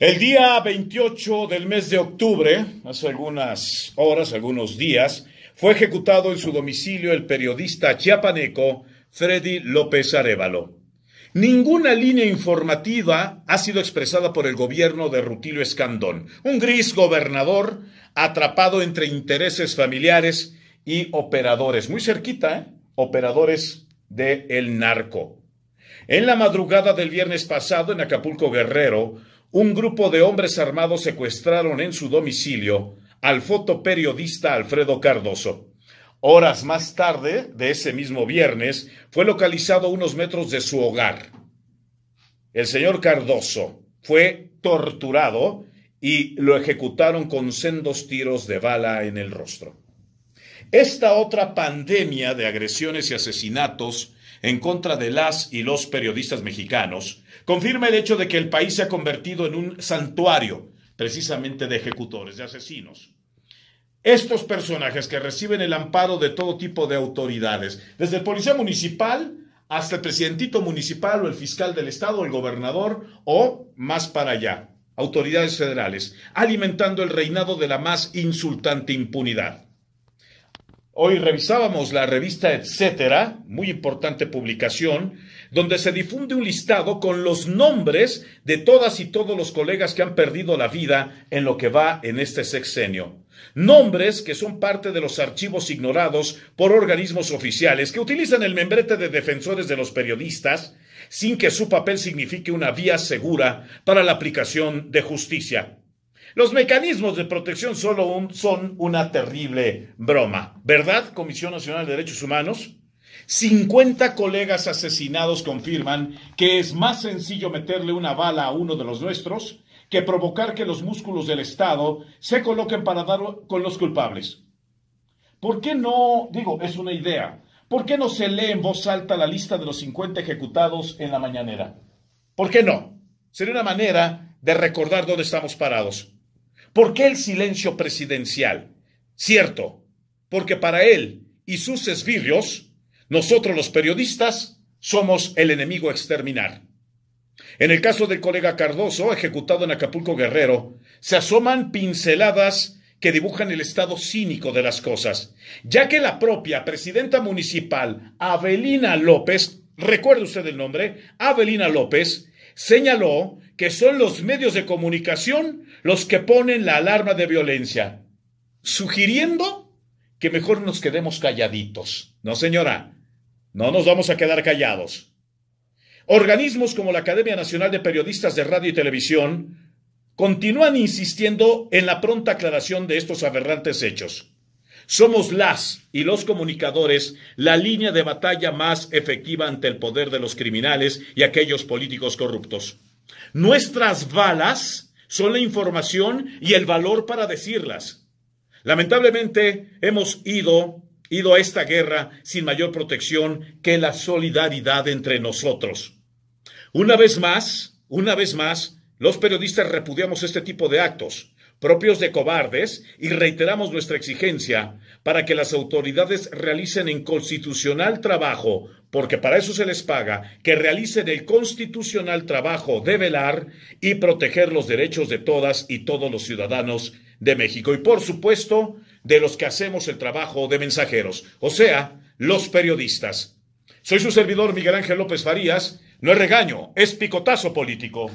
El día 28 del mes de octubre, hace algunas horas, algunos días, fue ejecutado en su domicilio el periodista chiapaneco Freddy López Arevalo. Ninguna línea informativa ha sido expresada por el gobierno de Rutilio Escandón, un gris gobernador atrapado entre intereses familiares y operadores, muy cerquita, ¿eh? operadores del el narco. En la madrugada del viernes pasado en Acapulco Guerrero, un grupo de hombres armados secuestraron en su domicilio al fotoperiodista Alfredo Cardoso. Horas más tarde, de ese mismo viernes, fue localizado a unos metros de su hogar. El señor Cardoso fue torturado y lo ejecutaron con sendos tiros de bala en el rostro. Esta otra pandemia de agresiones y asesinatos en contra de las y los periodistas mexicanos confirma el hecho de que el país se ha convertido en un santuario precisamente de ejecutores, de asesinos. Estos personajes que reciben el amparo de todo tipo de autoridades, desde el policía municipal hasta el presidentito municipal o el fiscal del estado, el gobernador o más para allá, autoridades federales, alimentando el reinado de la más insultante impunidad. Hoy revisábamos la revista Etcétera, muy importante publicación, donde se difunde un listado con los nombres de todas y todos los colegas que han perdido la vida en lo que va en este sexenio. Nombres que son parte de los archivos ignorados por organismos oficiales que utilizan el membrete de defensores de los periodistas sin que su papel signifique una vía segura para la aplicación de justicia. Los mecanismos de protección solo son una terrible broma, ¿verdad? Comisión Nacional de Derechos Humanos. 50 colegas asesinados confirman que es más sencillo meterle una bala a uno de los nuestros que provocar que los músculos del Estado se coloquen para dar con los culpables. ¿Por qué no, digo, es una idea, ¿por qué no se lee en voz alta la lista de los 50 ejecutados en la mañanera? ¿Por qué no? Sería una manera de recordar dónde estamos parados. ¿Por qué el silencio presidencial? Cierto, porque para él y sus esbirrios, nosotros los periodistas somos el enemigo a exterminar. En el caso del colega Cardoso, ejecutado en Acapulco Guerrero, se asoman pinceladas que dibujan el estado cínico de las cosas, ya que la propia presidenta municipal, Avelina López, recuerde usted el nombre, Avelina López, señaló que son los medios de comunicación los que ponen la alarma de violencia, sugiriendo que mejor nos quedemos calladitos. No, señora, no nos vamos a quedar callados. Organismos como la Academia Nacional de Periodistas de Radio y Televisión continúan insistiendo en la pronta aclaración de estos aberrantes hechos. Somos las y los comunicadores la línea de batalla más efectiva ante el poder de los criminales y aquellos políticos corruptos. Nuestras balas son la información y el valor para decirlas. Lamentablemente hemos ido, ido a esta guerra sin mayor protección que la solidaridad entre nosotros. Una vez más, una vez más, los periodistas repudiamos este tipo de actos propios de cobardes, y reiteramos nuestra exigencia para que las autoridades realicen en constitucional trabajo, porque para eso se les paga, que realicen el constitucional trabajo de velar y proteger los derechos de todas y todos los ciudadanos de México. Y por supuesto, de los que hacemos el trabajo de mensajeros, o sea, los periodistas. Soy su servidor Miguel Ángel López Farías. No es regaño, es picotazo político.